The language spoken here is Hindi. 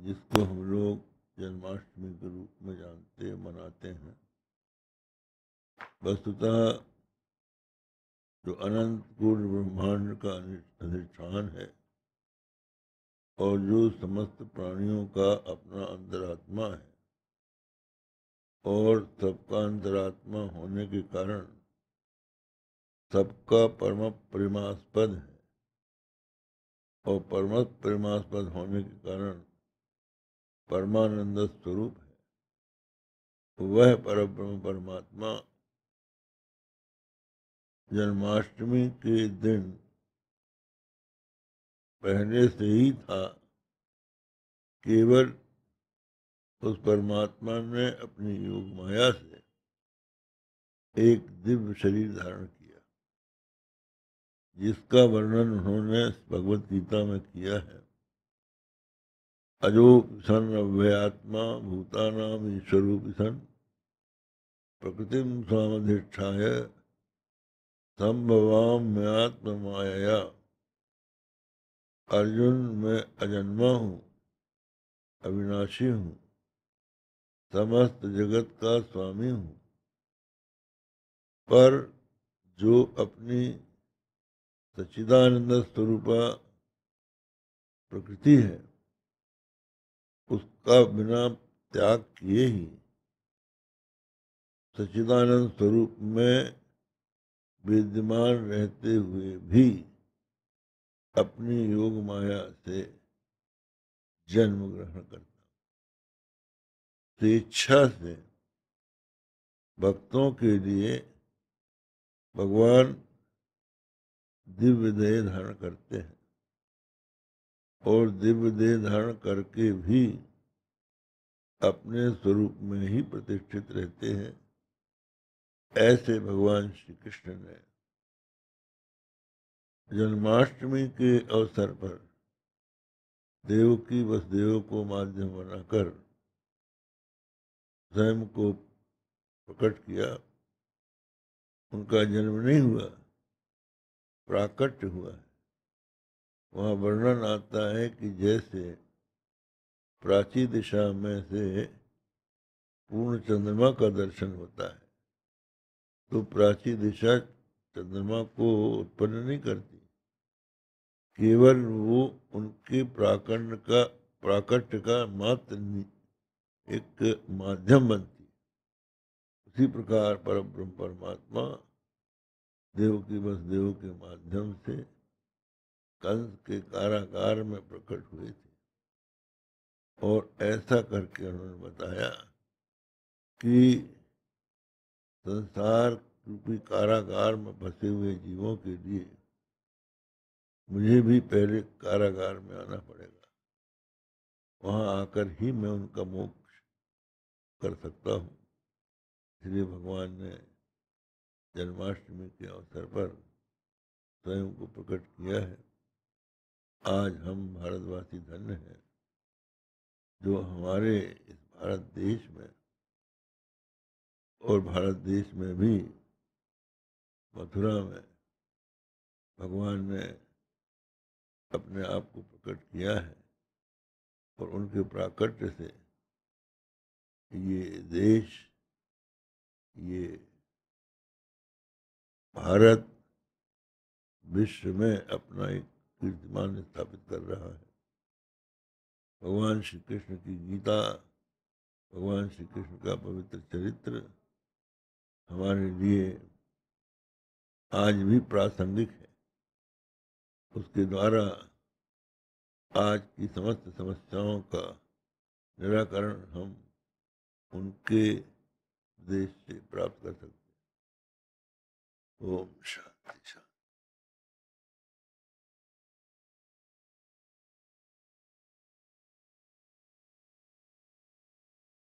जिसको हम लोग जन्माष्टमी के रूप में जानते मनाते हैं वस्तुतः जो अनंत पूर्ण ब्रह्मांड का अधिष्ठान है और जो समस्त प्राणियों का अपना अंतरात्मा है और सबका अंतरात्मा होने के कारण सबका परम प्रेमास्पद है और परम प्रेमास्पद होने के कारण परमानंद स्वरूप है वह पर ब्रह्म परमात्मा जन्माष्टमी के दिन पहले से ही था केवल उस परमात्मा ने अपनी योग माया से एक दिव्य शरीर धारण किया जिसका वर्णन उन्होंने भगवत गीता में किया है अजो सन अभ्यात्मा भूताना स्वरूप सन प्रकृति सामधिष्ठाय संभवाम मैं आत्ममाया अर्जुन मैं अजन्मा हूँ अविनाशी हूँ समस्त जगत का स्वामी हूँ पर जो अपनी सच्चिदानंद स्वरूपा प्रकृति है उसका बिना त्याग किए ही सच्चिदानंद स्वरूप में विद्यमान रहते हुए भी अपनी योग माया से जन्म ग्रहण करता स्वेच्छा से भक्तों के लिए भगवान दिव्य दे धारण करते हैं और दिव्य देह धारण करके भी अपने स्वरूप में ही प्रतिष्ठित रहते हैं ऐसे भगवान श्री कृष्ण ने जन्माष्टमी के अवसर पर देव की वसुदेव को माध्यम बनाकर स्वयं को प्रकट किया उनका जन्म नहीं हुआ प्राकट्य हुआ है वहाँ वर्णन आता है कि जैसे प्राची दिशा में से पूर्ण चंद्रमा का दर्शन होता है तो प्राची दिशा चंद्रमा को उत्पन्न नहीं करती केवल वो उनके प्राकंड का प्राकट का मात्र एक माध्यम बनती उसी प्रकार पर ब्रह्म परमात्मा देव की बस देव के माध्यम से कंस के कारागार में प्रकट हुए थे और ऐसा करके उन्होंने बताया कि संसार रूपी कारागार में फंसे हुए जीवों के लिए मुझे भी पहले कारागार में आना पड़ेगा वहाँ आकर ही मैं उनका मोक्ष कर सकता हूँ इसलिए भगवान ने जन्माष्टमी के अवसर पर स्वयं को प्रकट किया है आज हम भारतवासी धन्य हैं जो हमारे इस भारत देश में और भारत देश में भी मथुरा में भगवान ने अपने आप को प्रकट किया है और उनके प्राकट्य से ये देश ये भारत विश्व में अपना एक कीर्तिमान स्थापित कर रहा है भगवान श्री कृष्ण की गीता भगवान श्री कृष्ण का पवित्र चरित्र हमारे लिए आज भी प्रासंगिक है उसके द्वारा आज की समस्त समस्याओं का निराकरण हम उनके देश से प्राप्त कर सकते हैं ओम शांति शांति